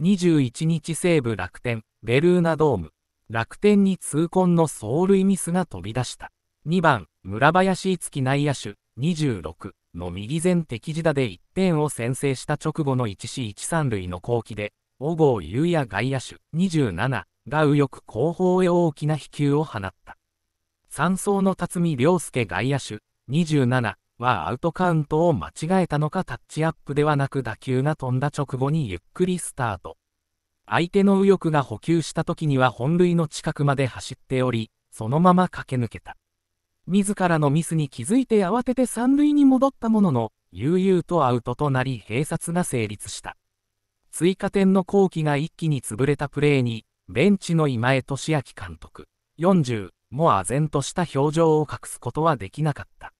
21日西武楽天、ベルーナドーム、楽天に痛恨の走塁ミスが飛び出した。2番、村林樹内野手、26の右前敵地打で1点を先制した直後の1 c 1 3塁の後期で、小郷優也外野手、27が右翼後方へ大きな飛球を放った。3走の辰巳良介外野手、27はアウトカウントを間違えたのかタッチアップではなく打球が飛んだ直後にゆっくりスタート。相手の右翼が補給した時には本塁の近くまで走っており、そのまま駆け抜けた。自らのミスに気づいて慌てて三塁に戻ったものの、悠々とアウトとなり併殺が成立した。追加点の後期が一気に潰れたプレーに、ベンチの今江俊明監督、40も唖然とした表情を隠すことはできなかった。